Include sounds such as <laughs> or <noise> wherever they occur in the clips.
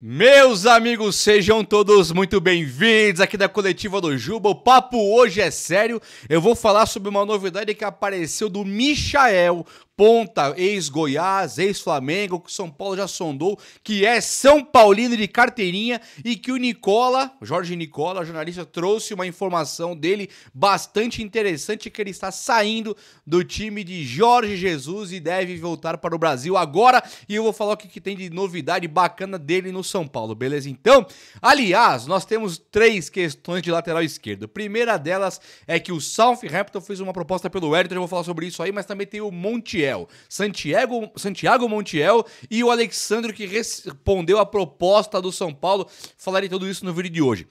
Meus amigos, sejam todos muito bem-vindos aqui da coletiva do Juba. O papo hoje é sério. Eu vou falar sobre uma novidade que apareceu do Michael, ponta, ex-Goiás, ex-Flamengo, que São Paulo já sondou, que é São Paulino de carteirinha e que o Nicola, Jorge Nicola, jornalista, trouxe uma informação dele bastante interessante que ele está saindo do time de Jorge Jesus e deve voltar para o Brasil agora e eu vou falar o que, que tem de novidade bacana dele no São Paulo, beleza? Então, aliás, nós temos três questões de lateral esquerdo. primeira delas é que o Southampton fez uma proposta pelo Everton. eu vou falar sobre isso aí, mas também tem o Montiel Montiel. Santiago, Santiago Montiel e o Alexandre que respondeu a proposta do São Paulo. Falarei tudo isso no vídeo de hoje.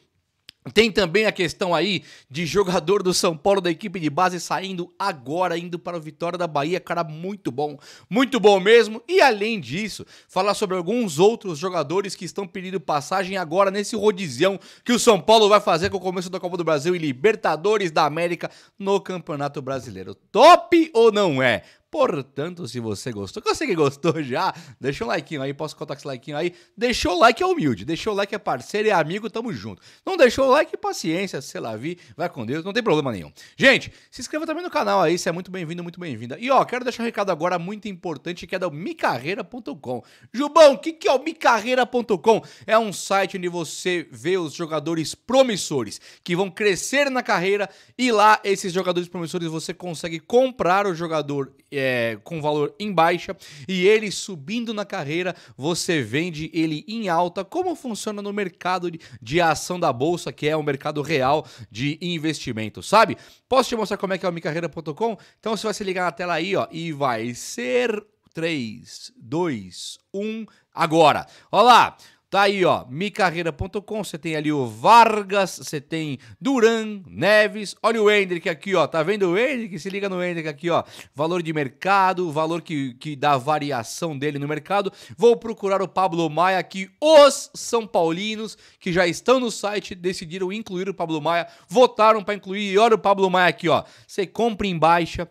Tem também a questão aí de jogador do São Paulo da equipe de base saindo agora, indo para o Vitória da Bahia. Cara, muito bom, muito bom mesmo. E além disso, falar sobre alguns outros jogadores que estão pedindo passagem agora nesse rodizão que o São Paulo vai fazer com o começo da Copa do Brasil e Libertadores da América no Campeonato Brasileiro. Top ou não é? Portanto, se você gostou, que eu sei que gostou <laughs> já, deixa um like aí, posso contar com esse like aí. Deixou o like é humilde, deixou o like é parceiro e é amigo, tamo junto. Não deixou o like, paciência, sei lá, vi, vai com Deus, não tem problema nenhum. Gente, se inscreva também no canal aí, você é muito bem-vindo, muito bem-vinda. E ó, quero deixar um recado agora muito importante que é do micarreira.com. Jubão, o que, que é o micarreira.com? É um site onde você vê os jogadores promissores que vão crescer na carreira e lá esses jogadores promissores você consegue comprar o jogador é, com valor em baixa e ele subindo na carreira, você vende ele em alta. Como funciona no mercado de, de ação da bolsa, que é o um mercado real de investimento, sabe? Posso te mostrar como é que é o micarreira.com? Então você vai se ligar na tela aí, ó, e vai ser 3, 2, 1, agora. Olha lá! Tá aí, ó, micarreira.com, você tem ali o Vargas, você tem Duran, Neves, olha o Hendrick aqui, ó, tá vendo o Hendrick? Se liga no Hendrick aqui, ó, valor de mercado, valor que, que dá variação dele no mercado. Vou procurar o Pablo Maia aqui, os São Paulinos que já estão no site decidiram incluir o Pablo Maia, votaram para incluir e olha o Pablo Maia aqui, ó, você compra em baixa,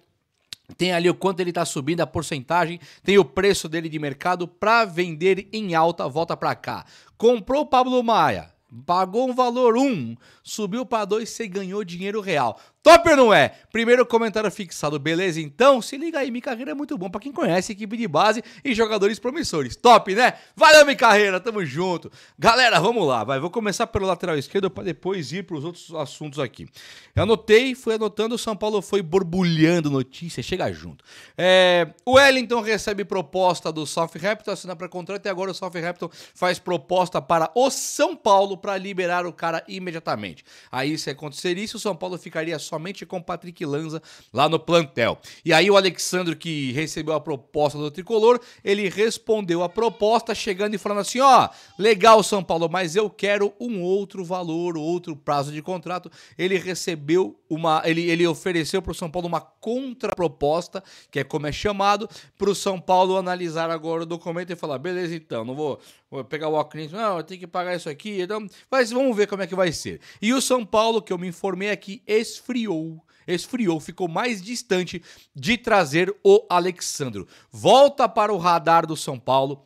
tem ali o quanto ele está subindo, a porcentagem, tem o preço dele de mercado para vender em alta, volta para cá. Comprou o Pablo Maia, pagou um valor 1, um, subiu para 2, você ganhou dinheiro real. Top ou não é? Primeiro comentário fixado, beleza? Então, se liga aí, minha Carreira é muito bom para quem conhece equipe de base e jogadores promissores. Top, né? Valeu, minha Carreira, tamo junto. Galera, vamos lá, vai. Vou começar pelo lateral esquerdo para depois ir para os outros assuntos aqui. Eu anotei, fui anotando, o São Paulo foi borbulhando notícia, chega junto. É, o Wellington recebe proposta do Southampton, assina para contrato e agora o Southampton faz proposta para o São Paulo para liberar o cara imediatamente. Aí se acontecer isso, o São Paulo ficaria só somente com Patrick Lanza lá no plantel. E aí o Alexandre, que recebeu a proposta do Tricolor, ele respondeu a proposta chegando e falando assim, ó, oh, legal São Paulo, mas eu quero um outro valor, outro prazo de contrato. Ele recebeu uma, ele, ele ofereceu para o São Paulo uma contraproposta, que é como é chamado, para o São Paulo analisar agora o documento e falar, beleza então, não vou, vou pegar o Alckmin, não, eu tenho que pagar isso aqui, então, mas vamos ver como é que vai ser. E o São Paulo, que eu me informei aqui, esfriou esfriou, esfriou, ficou mais distante de trazer o Alexandro. Volta para o radar do São Paulo.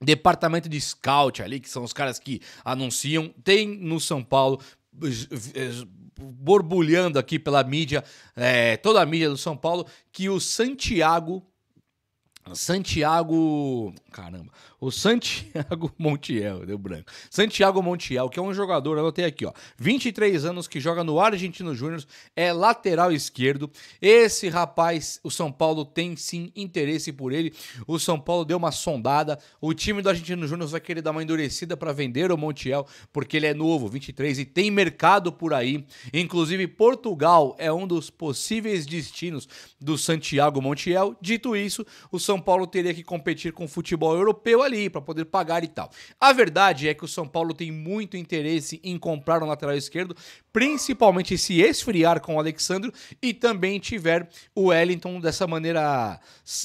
Departamento de scout ali, que são os caras que anunciam, tem no São Paulo eh, borbulhando aqui pela mídia, é, toda a mídia do São Paulo, que o Santiago Santiago. Caramba. O Santiago <laughs> Montiel, deu branco. Santiago Montiel, que é um jogador, anotei aqui, ó. 23 anos, que joga no Argentino Júnior, é lateral esquerdo. Esse rapaz, o São Paulo tem sim interesse por ele. O São Paulo deu uma sondada. O time do Argentino Júnior vai querer dar uma endurecida para vender o Montiel, porque ele é novo, 23, e tem mercado por aí. Inclusive, Portugal é um dos possíveis destinos do Santiago Montiel. Dito isso, o São são Paulo teria que competir com o futebol europeu ali para poder pagar e tal. A verdade é que o São Paulo tem muito interesse em comprar um lateral esquerdo, principalmente se esfriar com o Alexandre e também tiver o Wellington dessa maneira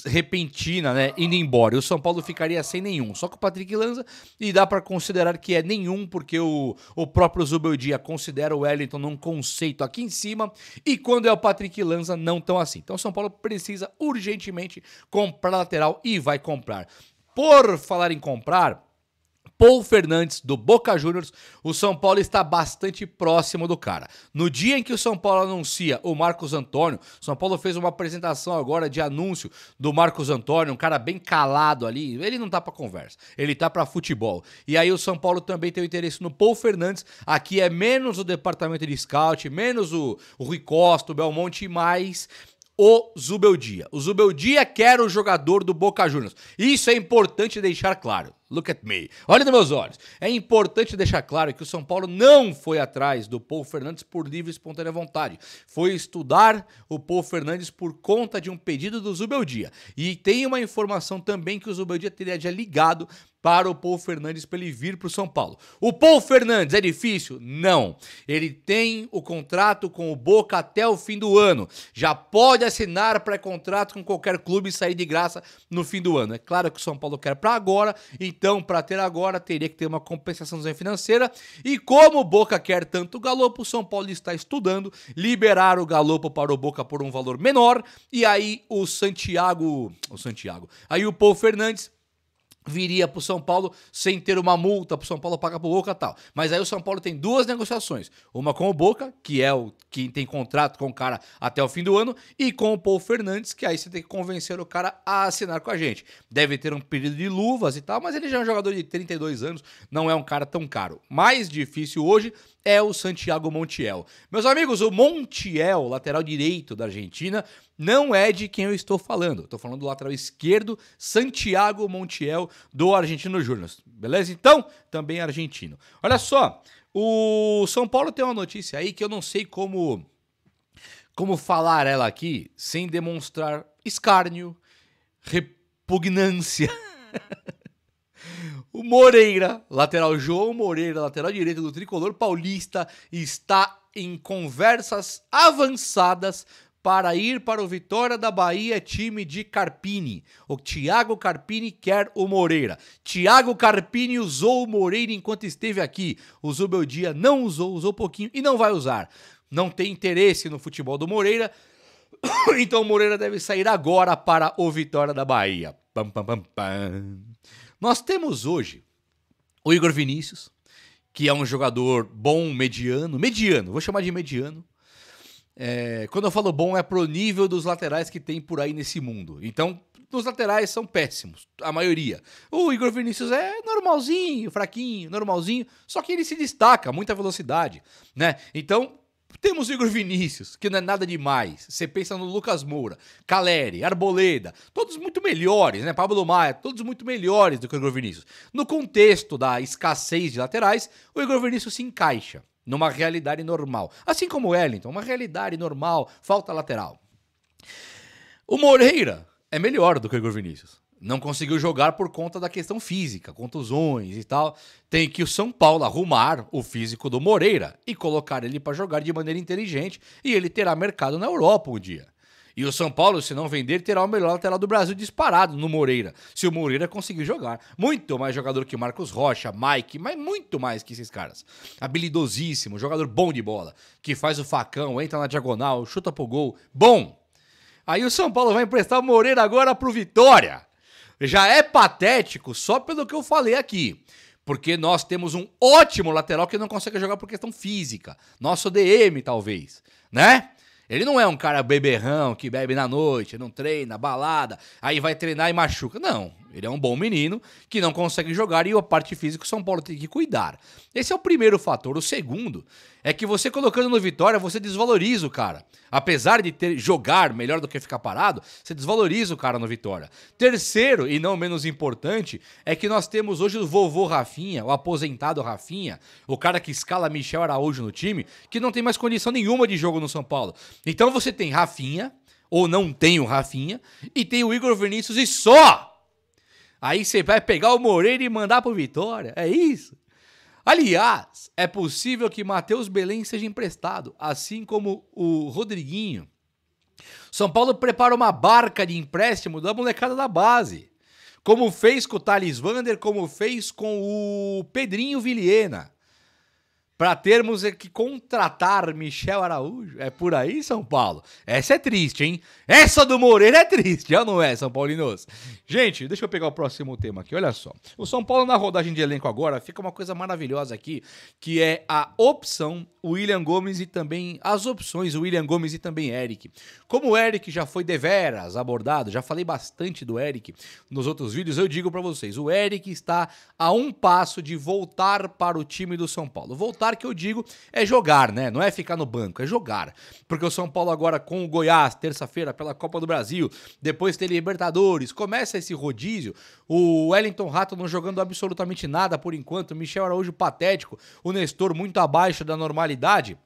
repentina, né, indo embora. O São Paulo ficaria sem nenhum, só com o Patrick Lanza e dá para considerar que é nenhum porque o, o próprio Zubeldia considera o Wellington num conceito aqui em cima e quando é o Patrick Lanza não tão assim. Então o São Paulo precisa urgentemente comprar lateral e vai comprar. Por falar em comprar, Paul Fernandes, do Boca Juniors, o São Paulo está bastante próximo do cara. No dia em que o São Paulo anuncia o Marcos Antônio, São Paulo fez uma apresentação agora de anúncio do Marcos Antônio, um cara bem calado ali. Ele não tá para conversa, ele tá para futebol. E aí o São Paulo também tem o interesse no Paul Fernandes. Aqui é menos o departamento de scout, menos o, o Rui Costa, o Belmonte, mais o Zubeldia. O Zubeldia quer o jogador do Boca Juniors. Isso é importante deixar claro. Look at me. Olha nos meus olhos. É importante deixar claro que o São Paulo não foi atrás do Paulo Fernandes por livre e espontânea vontade. Foi estudar o Paulo Fernandes por conta de um pedido do Zubeldia. E tem uma informação também que o Zubeldia teria já ligado para o Paulo Fernandes para ele vir para o São Paulo. O Paulo Fernandes é difícil? Não. Ele tem o contrato com o Boca até o fim do ano. Já pode assinar pré-contrato com qualquer clube e sair de graça no fim do ano. É claro que o São Paulo quer para agora, e então, para ter agora, teria que ter uma compensação financeira. E como o Boca quer tanto o Galopo, o São Paulo está estudando liberar o Galopo para o Boca por um valor menor. E aí o Santiago. O Santiago. Aí o Paul Fernandes viria para o São Paulo sem ter uma multa para o São Paulo pagar para o Boca tal. Mas aí o São Paulo tem duas negociações, uma com o Boca, que é o que tem contrato com o cara até o fim do ano, e com o Paul Fernandes, que aí você tem que convencer o cara a assinar com a gente. Deve ter um período de luvas e tal, mas ele já é um jogador de 32 anos, não é um cara tão caro. Mais difícil hoje é o Santiago Montiel. Meus amigos, o Montiel, lateral direito da Argentina, não é de quem eu estou falando. Estou falando do lateral esquerdo, Santiago Montiel, do Argentino Júnior. Beleza? Então, também argentino. Olha só, o São Paulo tem uma notícia aí que eu não sei como, como falar ela aqui sem demonstrar escárnio, repugnância. <laughs> O Moreira, lateral João Moreira, lateral direito do tricolor paulista, está em conversas avançadas para ir para o Vitória da Bahia, time de Carpini. O Thiago Carpini quer o Moreira. Thiago Carpini usou o Moreira enquanto esteve aqui. Usou dia, não usou, usou pouquinho e não vai usar. Não tem interesse no futebol do Moreira. <coughs> Então o Moreira deve sair agora para o Vitória da Bahia. Pam, pam, pam, pam. Nós temos hoje o Igor Vinícius, que é um jogador bom, mediano, mediano, vou chamar de mediano. É, quando eu falo bom, é pro nível dos laterais que tem por aí nesse mundo. Então, os laterais são péssimos, a maioria. O Igor Vinícius é normalzinho, fraquinho, normalzinho, só que ele se destaca, muita velocidade, né? Então, temos Igor Vinícius, que não é nada demais. Você pensa no Lucas Moura, Caleri, Arboleda, todos muito melhores, né? Pablo Maia, todos muito melhores do que o Igor Vinícius. No contexto da escassez de laterais, o Igor Vinícius se encaixa numa realidade normal. Assim como o Wellington, uma realidade normal, falta lateral. O Moreira é melhor do que o Igor Vinícius não conseguiu jogar por conta da questão física, contusões e tal. Tem que o São Paulo arrumar o físico do Moreira e colocar ele para jogar de maneira inteligente e ele terá mercado na Europa um dia. E o São Paulo, se não vender, terá o melhor lateral do Brasil disparado no Moreira, se o Moreira conseguir jogar. Muito mais jogador que Marcos Rocha, Mike, mas muito mais que esses caras. Habilidosíssimo, jogador bom de bola, que faz o facão, entra na diagonal, chuta pro gol. Bom! Aí o São Paulo vai emprestar o Moreira agora pro Vitória já é patético só pelo que eu falei aqui. Porque nós temos um ótimo lateral que não consegue jogar por questão física. Nosso DM, talvez, né? Ele não é um cara beberrão que bebe na noite, não treina, balada, aí vai treinar e machuca. Não, ele é um bom menino que não consegue jogar e a parte física o São Paulo tem que cuidar. Esse é o primeiro fator. O segundo é que você colocando no Vitória, você desvaloriza o cara. Apesar de ter jogar melhor do que ficar parado, você desvaloriza o cara no Vitória. Terceiro, e não menos importante, é que nós temos hoje o vovô Rafinha, o aposentado Rafinha, o cara que escala Michel Araújo no time, que não tem mais condição nenhuma de jogo no São Paulo. Então você tem Rafinha, ou não tem o Rafinha, e tem o Igor Vinícius e só! Aí você vai pegar o Moreira e mandar pro Vitória. É isso? Aliás, é possível que Matheus Belém seja emprestado, assim como o Rodriguinho. São Paulo prepara uma barca de empréstimo da molecada da base. Como fez com o Thales Vander, como fez com o Pedrinho Vilhena para termos é que contratar Michel Araújo. É por aí, São Paulo? Essa é triste, hein? Essa do Moreira é triste, já não é, São Paulinos? Gente, deixa eu pegar o próximo tema aqui, olha só. O São Paulo na rodagem de elenco agora fica uma coisa maravilhosa aqui, que é a opção William Gomes e também as opções William Gomes e também Eric. Como o Eric já foi deveras abordado, já falei bastante do Eric nos outros vídeos, eu digo para vocês, o Eric está a um passo de voltar para o time do São Paulo. Voltar Jogar que eu digo é jogar, né? Não é ficar no banco, é jogar. Porque o São Paulo agora com o Goiás, terça-feira pela Copa do Brasil, depois tem Libertadores, começa esse rodízio. O Wellington Rato não jogando absolutamente nada por enquanto, Michel Araújo patético, o Nestor muito abaixo da normalidade.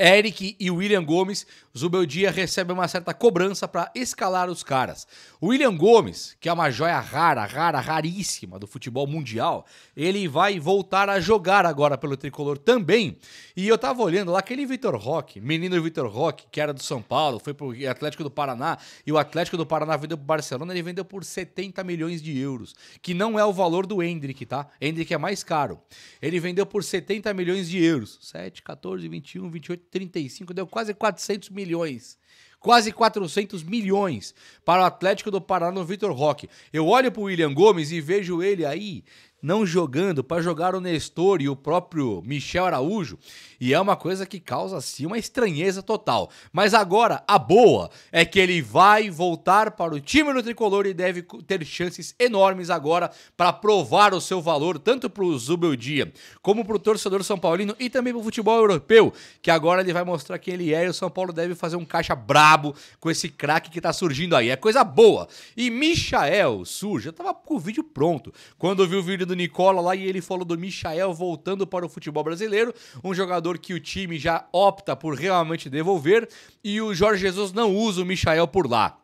Eric e William Gomes, Zubeldia recebe uma certa cobrança para escalar os caras. O William Gomes, que é uma joia rara, rara, raríssima do futebol mundial, ele vai voltar a jogar agora pelo tricolor também. E eu tava olhando lá aquele Vitor Roque, menino Vitor Roque, que era do São Paulo, foi pro Atlético do Paraná, e o Atlético do Paraná vendeu pro Barcelona, ele vendeu por 70 milhões de euros, que não é o valor do Hendrick, tá? Hendrick é mais caro. Ele vendeu por 70 milhões de euros. 7, 14, 21, 28 35, deu quase 400 milhões. Quase 400 milhões para o Atlético do Paraná no Vitor Roque. Eu olho para o William Gomes e vejo ele aí não jogando para jogar o Nestor e o próprio Michel Araújo, e é uma coisa que causa assim uma estranheza total. Mas agora a boa é que ele vai voltar para o time do tricolor e deve ter chances enormes agora para provar o seu valor tanto para o Zubeldia como para o torcedor são paulino e também para o futebol europeu, que agora ele vai mostrar quem ele é e o São Paulo deve fazer um caixa brabo com esse craque que está surgindo aí. É coisa boa. E Michael surge, eu tava com o vídeo pronto quando eu vi o vídeo do Nicola lá e ele falou do Michael voltando para o futebol brasileiro, um jogador que o time já opta por realmente devolver e o Jorge Jesus não usa o Michael por lá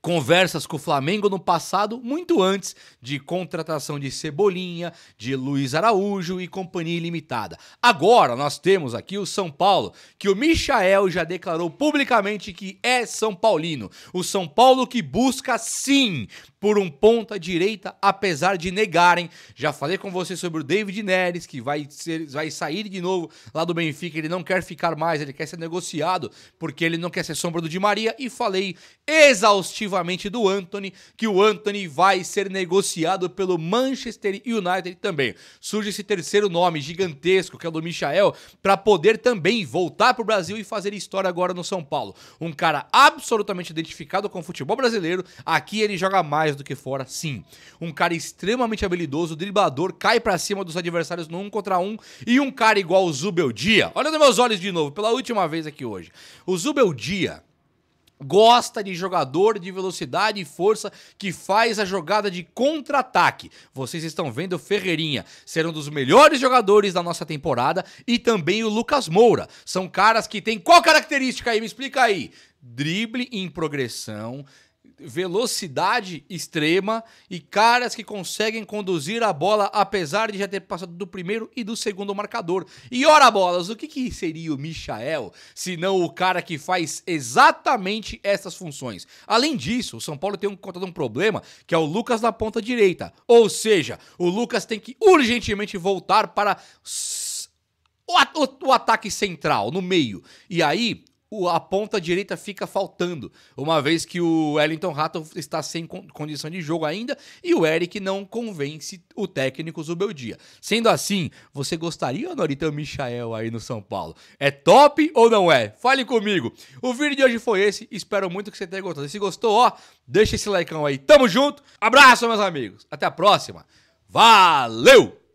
conversas com o Flamengo no passado, muito antes de contratação de Cebolinha, de Luiz Araújo e companhia ilimitada. Agora nós temos aqui o São Paulo, que o Michael já declarou publicamente que é São Paulino. O São Paulo que busca sim por um ponta direita, apesar de negarem. Já falei com você sobre o David Neres, que vai, ser, vai sair de novo lá do Benfica. Ele não quer ficar mais, ele quer ser negociado, porque ele não quer ser sombra do Di Maria. E falei exaustivo exclusivamente do Anthony, que o Anthony vai ser negociado pelo Manchester United também. Surge esse terceiro nome gigantesco, que é o do Michael, para poder também voltar para o Brasil e fazer história agora no São Paulo. Um cara absolutamente identificado com o futebol brasileiro, aqui ele joga mais do que fora, sim. Um cara extremamente habilidoso, driblador, cai para cima dos adversários no um contra um, e um cara igual o Zubeldia. Olha nos meus olhos de novo, pela última vez aqui hoje. O Zubeldia Gosta de jogador de velocidade e força que faz a jogada de contra-ataque. Vocês estão vendo o Ferreirinha ser um dos melhores jogadores da nossa temporada e também o Lucas Moura. São caras que têm qual característica aí? Me explica aí. Drible em progressão, velocidade extrema e caras que conseguem conduzir a bola apesar de já ter passado do primeiro e do segundo marcador. E ora bolas, o que, que seria o Michael se não o cara que faz exatamente essas funções? Além disso, o São Paulo tem um um problema que é o Lucas na ponta direita. Ou seja, o Lucas tem que urgentemente voltar para o, o, o ataque central, no meio. E aí, a ponta direita fica faltando, uma vez que o Wellington Rato está sem condição de jogo ainda e o Eric não convence o técnico Zubeldia. Sendo assim, você gostaria, Norita Michael, aí no São Paulo? É top ou não é? Fale comigo. O vídeo de hoje foi esse, espero muito que você tenha gostado. Se gostou, ó, deixa esse like aí. Tamo junto, abraço, meus amigos. Até a próxima. Valeu!